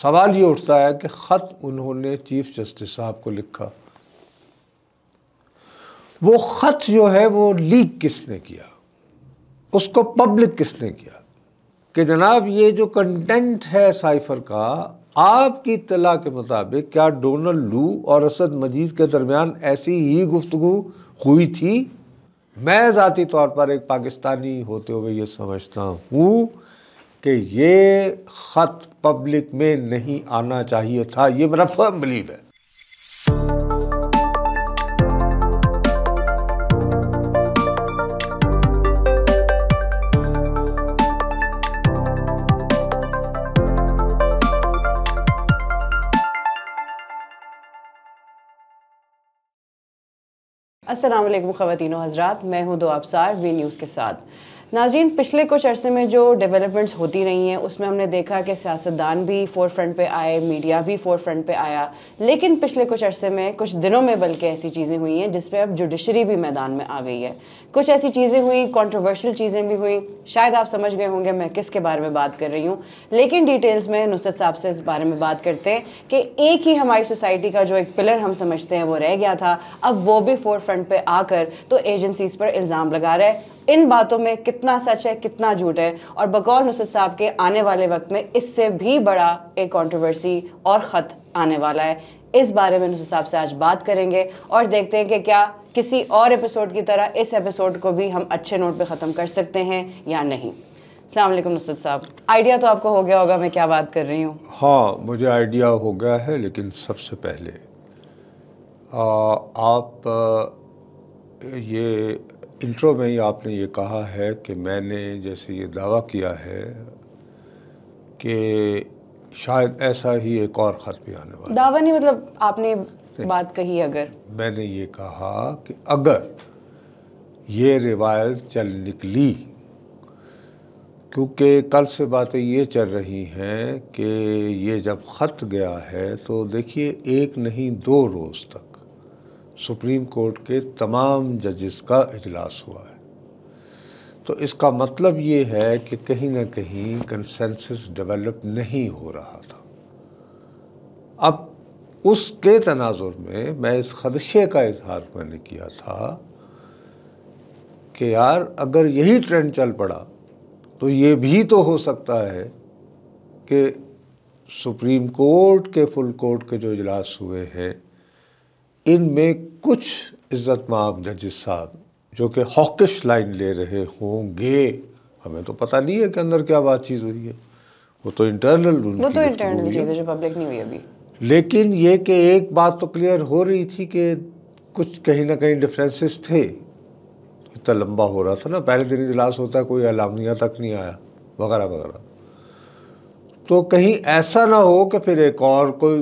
सवाल ये उठता है कि ख़त उन्होंने चीफ जस्टिस साहब को लिखा वो ख़त जो है वो लीक किसने किया उसको पब्लिक किसने किया कि जनाब ये जो कंटेंट है साइफर का आपकी इतला के मुताबिक क्या डोनल्ड लू और असद मजीद के दरमियान ऐसी ही गुफ्तु हुई थी मैं ज़ाती तौर पर एक पाकिस्तानी होते हुए ये समझता हूँ कि ये ख़त पब्लिक में नहीं आना चाहिए था ये मेरा फर्म बिलीव है असलम खवतिनों हजरा मैं हूं दो अबसार वी न्यूज़ के साथ नाजीन पिछले कुछ अरसे में जो डेवलपमेंट्स होती रही हैं उसमें हमने देखा कि सियासतदान भी फोर फ्रंट पर आए मीडिया भी फोर फ्रंट पर आया लेकिन पिछले कुछ अरसे में कुछ दिनों में बल्कि ऐसी चीज़ें हुई हैं जिसपे अब जुडिशरी भी मैदान में आ गई है कुछ ऐसी चीज़ें हुई कॉन्ट्रोवर्शियल चीज़ें भी हुई शायद आप समझ गए होंगे मैं किसके बारे में बात कर रही हूँ लेकिन डिटेल्स में नुसरत साहब से इस बारे में बात करते हैं कि एक ही हमारी सोसाइटी का जो एक पिलर हम समझते हैं वो रह गया था अब वो भी फोर फ्रंट पर आकर तो एजेंसीज़ पर इल्ज़ाम लगा रहा है इन बातों में कितना सच है कितना झूठ है और बकौल नुसरत साहब के आने वाले वक्त में इससे भी बड़ा एक कंट्रोवर्सी और ख़त आने वाला है इस बारे में नुसरत साहब से आज बात करेंगे और देखते हैं कि क्या किसी और एपिसोड की तरह इस एपिसोड को भी हम अच्छे नोट पर ख़त्म कर सकते हैं या नहीं अलैक्म नुसरत साहब आइडिया तो आपको हो गया होगा मैं क्या बात कर रही हूँ हाँ मुझे आइडिया हो गया है लेकिन सबसे पहले आ, आप ये इंट्रो में ही आपने ये कहा है कि मैंने जैसे ये दावा किया है कि शायद ऐसा ही एक और ख़त भी आने वाला दावा नहीं मतलब आपने नहीं। बात कही अगर मैंने ये कहा कि अगर ये रिवायत चल निकली क्योंकि कल से बातें ये चल रही हैं कि ये जब ख़त गया है तो देखिए एक नहीं दो रोज़ तक सुप्रीम कोर्ट के तमाम जजेस का इजलास हुआ है तो इसका मतलब ये है कि कहीं ना कहीं कंसेंसस डेवलप नहीं हो रहा था अब उसके तनाजुर में मैं इस खदशे का इजहार मैंने किया था कि यार अगर यही ट्रेंड चल पड़ा तो ये भी तो हो सकता है कि सुप्रीम कोर्ट के फुल कोर्ट के जो इजलास हुए हैं इन में कुछ इज़्ज़त माब जजिस साहब जो कि हॉकिश लाइन ले रहे होंगे हमें तो पता नहीं है कि अंदर क्या बात चीज़ हुई है वो तो इंटरनल वो तो इंटरनल चीज़ है जो पब्लिक नहीं हुई अभी लेकिन ये कि एक बात तो क्लियर हो रही थी कि कुछ कहीं ना कहीं डिफरेंसेस थे इतना लंबा हो रहा था ना पहले दिन इजलास होता कोई अलामिया तक नहीं आया वगैरह वगैरह तो कहीं ऐसा ना हो कि फिर एक और कोई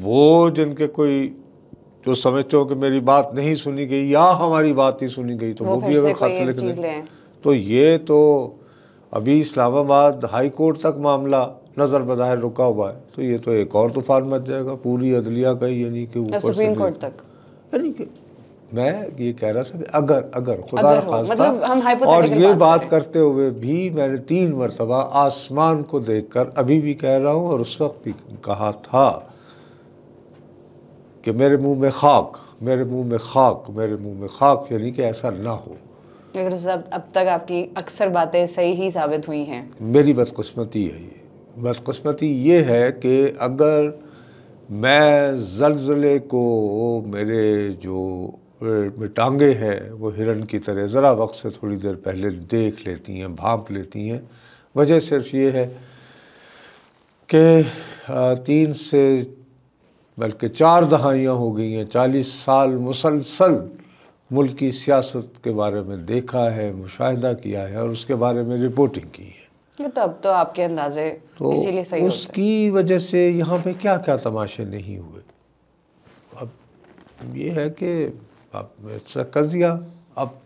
वो जिनके कोई जो समझते हो कि मेरी बात नहीं सुनी गई या हमारी बात नहीं सुनी गई तो वो, वो भी अगर खत लिख लें तो ये तो अभी इस्लामाबाद हाई कोर्ट तक मामला नजर बजाय रुका हुआ है तो ये तो एक और तूफान मच जाएगा पूरी अदलिया का ही यानी कि ऊपर सुप्रीम कोर्ट तक यानी कि मैं ये कह रहा था अगर अगर खुदा खासा मतलब और ये बात, बात करते हुए भी मैंने तीन मरतबा आसमान को देखकर अभी भी कह रहा हूँ और उस वक्त भी कहा था कि मेरे मुंह में खाक मेरे मुंह में खाक मेरे मुंह में खाक यानी कि ऐसा ना हो लेकिन साहब अब तक आपकी अक्सर बातें सही ही साबित हुई हैं मेरी बदकस्मती है ये बदकस्मती ये है कि अगर मैं जलजले को मेरे जो टांगे हैं वो हिरन की तरह ज़रा वक्त से थोड़ी देर पहले देख लेती हैं भांप लेती हैं वजह सिर्फ ये है कि तीन से बल्कि चार दहाइयाँ हो गई हैं चालीस साल मुसलसल मुल्क की सियासत के बारे में देखा है मुशाहिदा किया है और उसके बारे में रिपोर्टिंग की है तो अब तो आपके अंदाजे तो इसीलिए सही उसकी वजह से यहाँ पे क्या क्या तमाशे नहीं हुए अब ये है कि आप कर दिया अब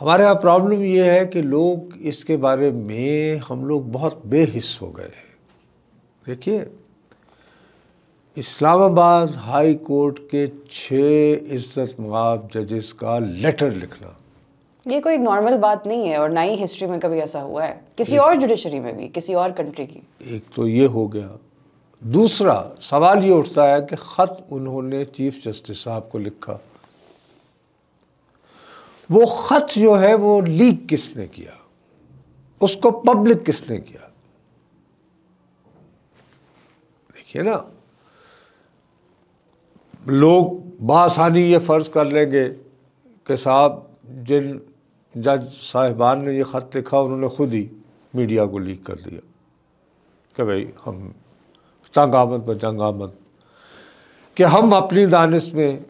हमारे यहाँ प्रॉब्लम ये है कि लोग इसके बारे में हम लोग बहुत बेहिस हो गए हैं देखिए इस्लामाबाद हाई कोर्ट के छः इज्जत मुआब जजेस का लेटर लिखना ये कोई नॉर्मल बात नहीं है और ना ही हिस्ट्री में कभी ऐसा हुआ है किसी और जुडिशरी में भी किसी और कंट्री की एक तो ये हो गया दूसरा सवाल ये उठता है कि ख़त उन्होंने चीफ जस्टिस साहब को लिखा वो ख़त जो है वो लीक किसने किया उसको पब्लिक किसने किया देखिए ना लोग बासानी ये फ़र्ज़ कर लेंगे कि साहब जिन जज साहिबान ने ये ख़त लिखा उन्होंने ख़ुद ही मीडिया को लीक कर दिया कि भाई हम तंग आमद पर जंग आमद कि हम अपनी दानस में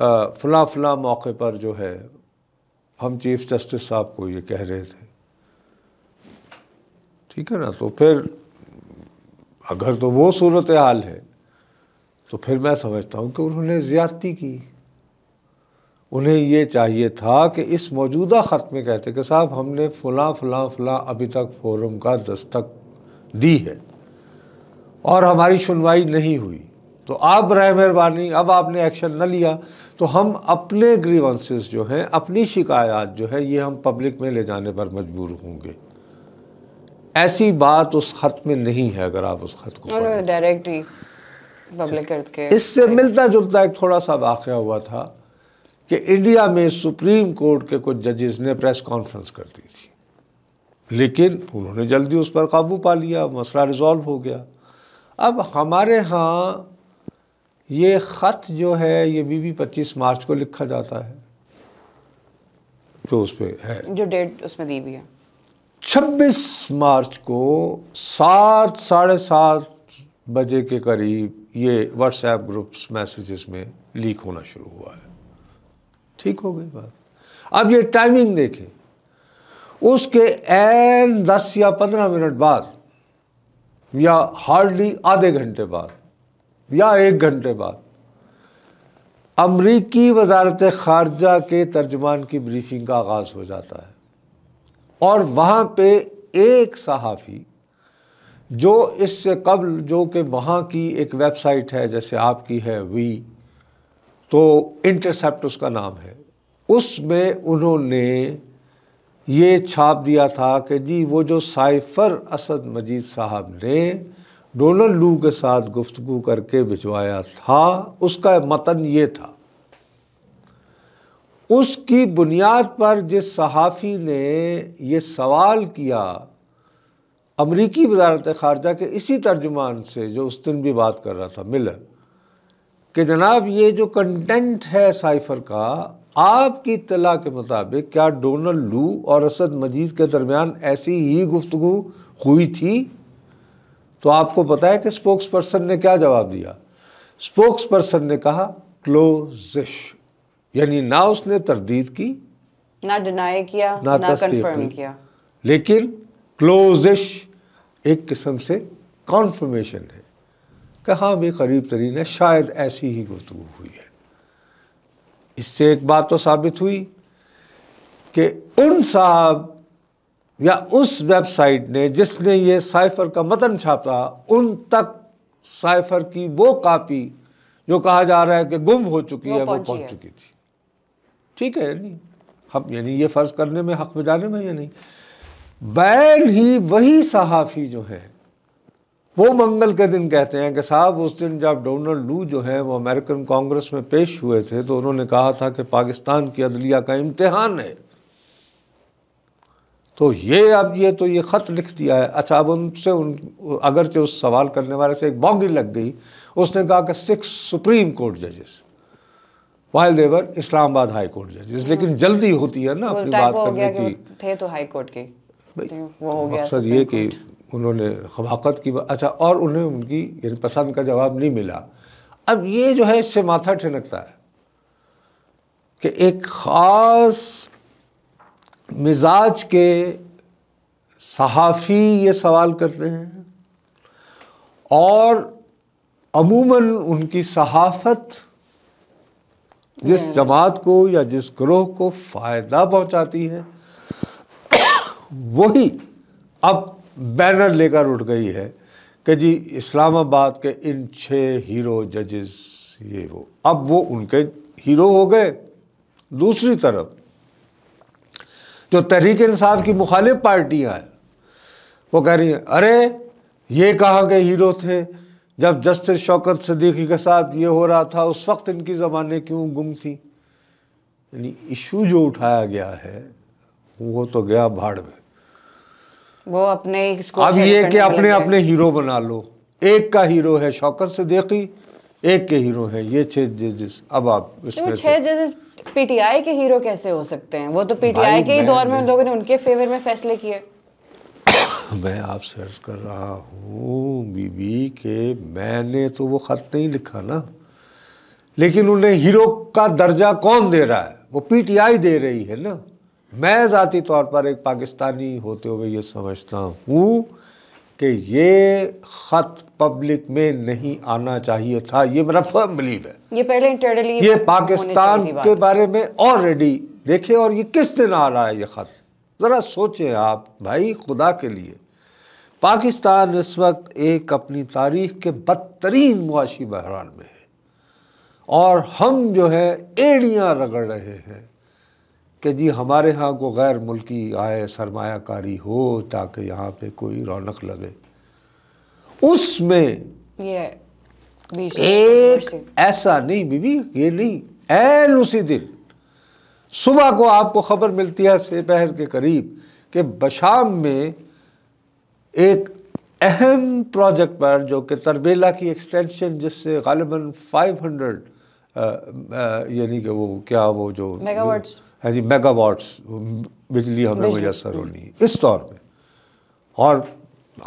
फ़लाँ फ़लाँ मौके पर जो है हम चीफ़ जस्टिस साहब को ये कह रहे थे ठीक है ना तो फिर अगर तो वो सूरत हाल है तो फिर मैं समझता हूँ कि उन्होंने ज़्यादती की उन्हें ये चाहिए था कि इस मौजूदा ख़त में कहते कि साहब हमने फला फला फला अभी तक फोरम का दस्तक दी है और हमारी सुनवाई नहीं हुई तो आप रहे मेहरबानी अब आपने एक्शन न लिया तो हम अपने ग्रीवेंसेस जो हैं अपनी शिकायत जो है ये हम पब्लिक में ले जाने पर मजबूर होंगे ऐसी बात उस खत में नहीं है अगर आप उस खत को डायरेक्टली इससे मिलता जुलता एक थोड़ा सा वाक़ हुआ था कि इंडिया में सुप्रीम कोर्ट के कुछ जजेस ने प्रेस कॉन्फ्रेंस कर दी थी लेकिन उन्होंने जल्दी उस पर काबू पा लिया मसला रिजॉल्व हो गया अब हमारे यहाँ ये ख़त जो है ये बीबी पच्चीस मार्च को लिखा जाता है जो उस पर है जो डेट उसमें दी हुई है छब्बीस मार्च को सात साढ़े सात बजे के करीब ये व्हाट्सएप ग्रुप्स मैसेजेस में लीक होना शुरू हुआ है ठीक हो गई बात अब ये टाइमिंग देखें उसके एन दस या पंद्रह मिनट बाद या हार्डली आधे घंटे बाद या एक घंटे बाद अमरीकी वजारत ख़ारजा के तर्जमान की ब्रीफिंग का आगाज़ हो जाता है और वहां पे एक सहाफ़ी जो इससे कबल जो कि वहाँ की एक वेबसाइट है जैसे आपकी है वी तो इंटरसेप्ट उसका नाम है उसमें उन्होंने ये छाप दिया था कि जी वो जो साइफ़र असद मजीद साहब ने डोनल्ड लू के साथ गुफ्तु करके भिजवाया था उसका मतन ये था उसकी बुनियाद पर जिस सहाफ़ी ने ये सवाल किया अमरीकी वजारत ख़ारजा के इसी तर्जुमान से जो उस दिन भी बात कर रहा था मिलर कि जनाब ये जो कंटेंट है साइफर का आपकी इतला के मुताबिक क्या डोनल्ड लू और असद मजीद के दरमियान ऐसी ही गुफ्तु हुई थी तो आपको पता है कि स्पोक्स पर्सन ने क्या जवाब दिया स्पोक्स पर्सन ने कहा क्लोजिश यानी ना उसने तरदीद की ना डिनाई किया ना, ना कंफर्म किया लेकिन क्लोजिश एक किस्म से कॉन्फर्मेशन है कि हाँ भी करीब तरीन है शायद ऐसी ही गुफ्तु हुई है इससे एक बात तो साबित हुई कि उन साहब या उस वेबसाइट ने जिसने ये साइफ़र का मतन छापा उन तक साइफ़र की वो कापी जो कहा जा रहा है कि गुम हो चुकी वो है वो पहुंच चुकी थी ठीक है यानी हम यानी ये फ़र्ज़ करने में हक बजाने में या नहीं बैन ही वही सहाफ़ी जो है वो मंगल के दिन कहते हैं कि साहब उस दिन जब डोनाल्ड लू जो है वो अमेरिकन कांग्रेस में पेश हुए थे तो उन्होंने कहा था कि पाकिस्तान की अदलिया का इम्तहान है तो ये अब ये तो ये ख़त लिख दिया है अच्छा अब उनसे उन अगरचे उस सवाल करने वाले से एक बौगी लग गई उसने कहा कि सिक्स सुप्रीम कोर्ट जजेस वाइल देवर इस्लामाबाद हाई कोर्ट जजेस लेकिन जल्दी होती है ना अपनी बात करने की थे तो हाई कोर्ट के भाई मकसद ये कि उन्होंने हवाकत की अच्छा और उन्हें उनकी यानी पसंद का जवाब नहीं मिला अब ये जो है इससे माथा ठिनकता है कि एक ख़ास मिजाज के सहाफ़ी ये सवाल करते हैं और अमूमन उनकी सहाफ़त जिस जमात को या जिस ग्रोह को फ़ायदा पहुंचाती है वही अब बैनर लेकर उठ गई है कि जी इस्लामाबाद के इन छह हीरो जजेस ये वो अब वो उनके हीरो हो गए दूसरी तरफ जो तहरीक इंसाफ की मुखालिफ पार्टियां हैं वो कह रही हैं अरे ये कहाँ के हीरो थे जब जस्टिस शौकत सदीकी के साथ ये हो रहा था उस वक्त इनकी ज़माने क्यों गुम थी यानी इशू जो उठाया गया है वो तो गया भाड़ में वो अपने अब ये कि अपने अपने हीरो बना लो एक का हीरो है शौकत से देखी एक के हीरो है ये छह जजेस अब आप तो छह जजेस पीटीआई के हीरो कैसे हो सकते हैं वो तो पीटीआई के ही दौर में लोगों ने उनके फेवर में फैसले किए मैं आपसे अर्ज कर रहा हूँ बीबी के मैंने तो वो ख़त नहीं लिखा ना लेकिन उन्हें हीरो का दर्जा कौन दे रहा है वो पीटीआई दे रही है ना मैं ज़ाती तौर पर एक पाकिस्तानी होते हुए ये समझता हूँ कि ये ख़त पब्लिक में नहीं आना चाहिए था ये मेरा फर्म बिलीव है ये पहले इंटरनली ये पाकिस्तान के बारे में ऑलरेडी देखे और ये किस दिन आ रहा है ये ख़त ज़रा सोचें आप भाई खुदा के लिए पाकिस्तान इस वक्त एक अपनी तारीख के बदतरीन मुआशी बहरान में है और हम जो है एड़ियाँ रगड़ रहे हैं कि जी हमारे यहाँ को गैर मुल्की आए सरमाकारी हो ताकि यहाँ पे कोई रौनक लगे उसमें एक ऐसा नहीं बीबी ये नहीं एन उसी दिन सुबह को आपको खबर मिलती है से के करीब कि बशाम में एक अहम प्रोजेक्ट पर जो कि तरबेला की एक्सटेंशन जिससे गालिबा 500 यानी कि वो क्या वो जो मेगावाट्स जी मेगावाट्स बिजली हमें मुयसर होनी इस तौर पे और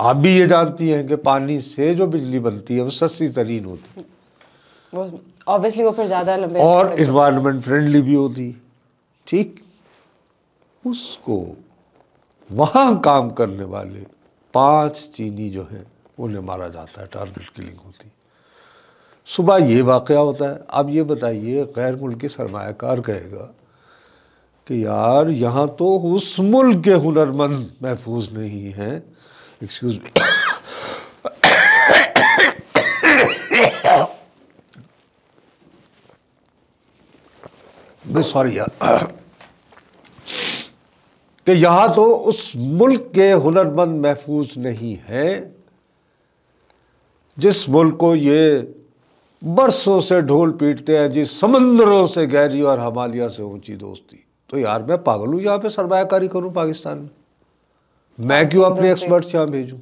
आप भी ये जानती हैं कि पानी से जो बिजली बनती है वो सस्ती तरीन होती है ऑब्वियसली वो फिर ज़्यादा लंबे और इन्वायरमेंट फ्रेंडली भी होती ठीक उसको वहाँ काम करने वाले पांच चीनी जो हैं उन्हें मारा जाता है टारगेट किलिंग होती सुबह ये वाक़ होता है अब ये बताइए गैर मुल्की सरमाकार कहेगा कि यार यहाँ तो उस मुल्क के हुनरमंद महफूज नहीं हैं एक्सक्यूज सॉरी यार कि तो उस मुल्क के हुनरमंद महफूज नहीं हैं जिस मुल्क को ये बरसों से ढोल पीटते हैं जिस समंदरों से गहरी और हमालिया से ऊंची दोस्ती तो यार मैं पागल हूँ यहाँ पे सरमाकारी करूँ पाकिस्तान में मैं क्यों अपने एक्सपर्ट्स यहाँ भेजूँ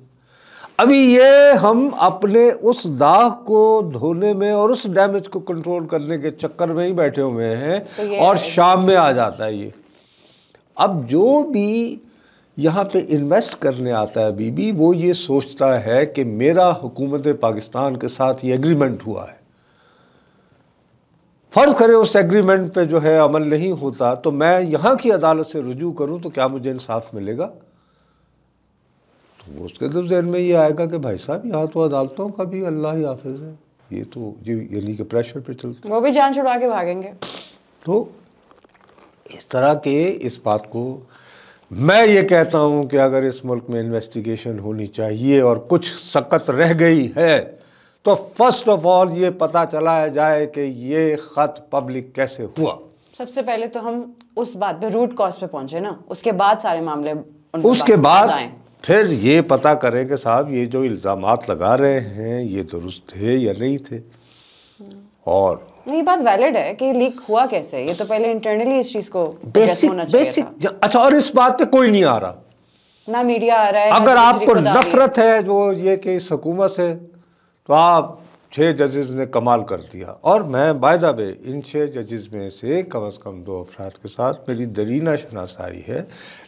अभी ये हम अपने उस दाग को धोने में और उस डैमेज को कंट्रोल करने के चक्कर में ही बैठे हुए हैं तो और शाम में आ जाता है ये अब जो भी यहाँ पे इन्वेस्ट करने आता है बीबी वो ये सोचता है कि मेरा हुकूमत पाकिस्तान के साथ ये एग्रीमेंट हुआ है फ़र्ज़ करें उस एग्रीमेंट पे जो है अमल नहीं होता तो मैं यहां की अदालत से रुजू करूं तो क्या मुझे इंसाफ मिलेगा तो उसके तो जहन में ये आएगा कि भाई साहब यहाँ तो अदालतों का भी अल्लाह ही हाफिज है ये तो जी यानी कि प्रेशर पे चलते वो भी जान छुड़ा के भागेंगे तो इस तरह के इस बात को मैं ये कहता हूं कि अगर इस मुल्क में इन्वेस्टिगेशन होनी चाहिए और कुछ सकत रह गई है तो फर्स्ट ऑफ ऑल ये पता चलाया जाए कि ये ख़त पब्लिक कैसे हुआ सबसे पहले तो हम उस बात पे रूट कॉज पे पहुंचे ना उसके बाद सारे मामले उसके बाद फिर ये पता करें कि साहब ये जो इल्ज़ाम लगा रहे हैं ये दुरुस्त थे या नहीं थे और नहीं बात वैलिड है कि लीक हुआ कैसे ये तो पहले इंटरनली इस चीज़ को बेसिक होना बेसिक था। अच्छा और इस बात पे कोई नहीं आ रहा ना मीडिया आ रहा है अगर आपको नफरत है वो ये कि इस हुकूमत से तो आप छः जजेस ने कमाल कर दिया और मैं बायदा बे इन छः जजेस में से कम अज़ कम दो अफराद के साथ मेरी दरीना शनासाई है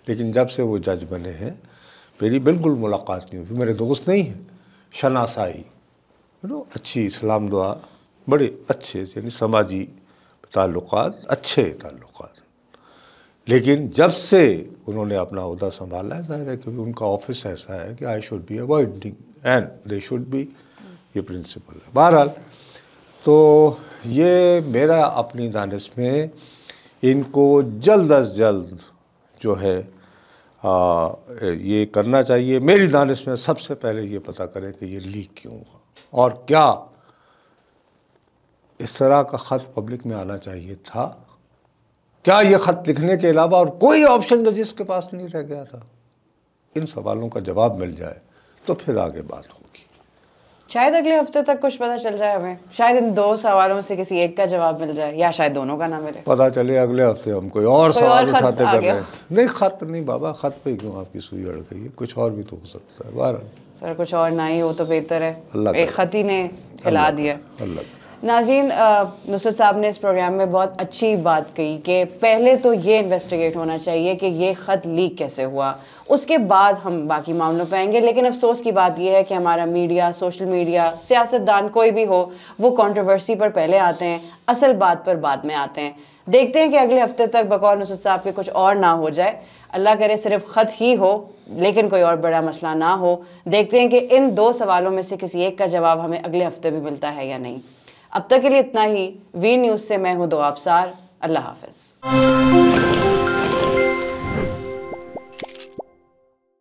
लेकिन जब से वो जज बने हैं मेरी बिल्कुल मुलाकात नहीं हुई मेरे दोस्त नहीं हैं शनासाई नो अच्छी इस्लाम दुआ बड़े अच्छे यानी समाजी ताल्लुक अच्छे ताल्लुक लेकिन जब से उन्होंने अपना अहदा संभाला है जाहिर है क्योंकि उनका ऑफिस ऐसा है कि I should be avoiding and they should be ये प्रिंसिपल है बहरहाल तो ये मेरा अपनी दानिश में इनको जल्द अज जल्द जो है आ, ये करना चाहिए मेरी दानिश में सबसे पहले ये पता करें कि ये लीक क्यों हुआ और क्या इस तरह का ख़त पब्लिक में आना चाहिए था क्या ये ख़त लिखने के अलावा और कोई ऑप्शन जो जिसके पास नहीं रह गया था इन सवालों का जवाब मिल जाए तो फिर आगे बात होगी शायद अगले हफ्ते तक कुछ पता चल जाए हमें शायद इन दो सवालों से किसी एक का जवाब मिल जाए या शायद दोनों का ना मिले पता चले अगले हफ्ते हम कोई और कोई सवाल उठाते कर रहे हैं नहीं खत नहीं बाबा खत पे क्यों आपकी सुई अड़ गई है कुछ और भी तो हो सकता है बार सर कुछ और ना ही हो तो बेहतर है एक खत ही ने हिला दिया अल्लाह नाजीन नुसरत साहब ने इस प्रोग्राम में बहुत अच्छी बात कही कि पहले तो ये इन्वेस्टिगेट होना चाहिए कि ये ख़त लीक कैसे हुआ उसके बाद हम बाकी मामलों पर आएंगे लेकिन अफसोस की बात यह है कि हमारा मीडिया सोशल मीडिया सियासतदान कोई भी हो वो कंट्रोवर्सी पर पहले आते हैं असल बात पर बाद में आते हैं देखते हैं कि अगले हफ्ते तक बकौर नुसरत साहब के कुछ और ना हो जाए अल्लाह करे सिर्फ ख़त ही हो लेकिन कोई और बड़ा मसला ना हो देखते हैं कि इन दो सवालों में से किसी एक का जवाब हमें अगले हफ्ते भी मिलता है या नहीं अब तक के लिए इतना ही वी न्यूज़ से मैं हूँ दो आपसार अल्लाह हाफिज़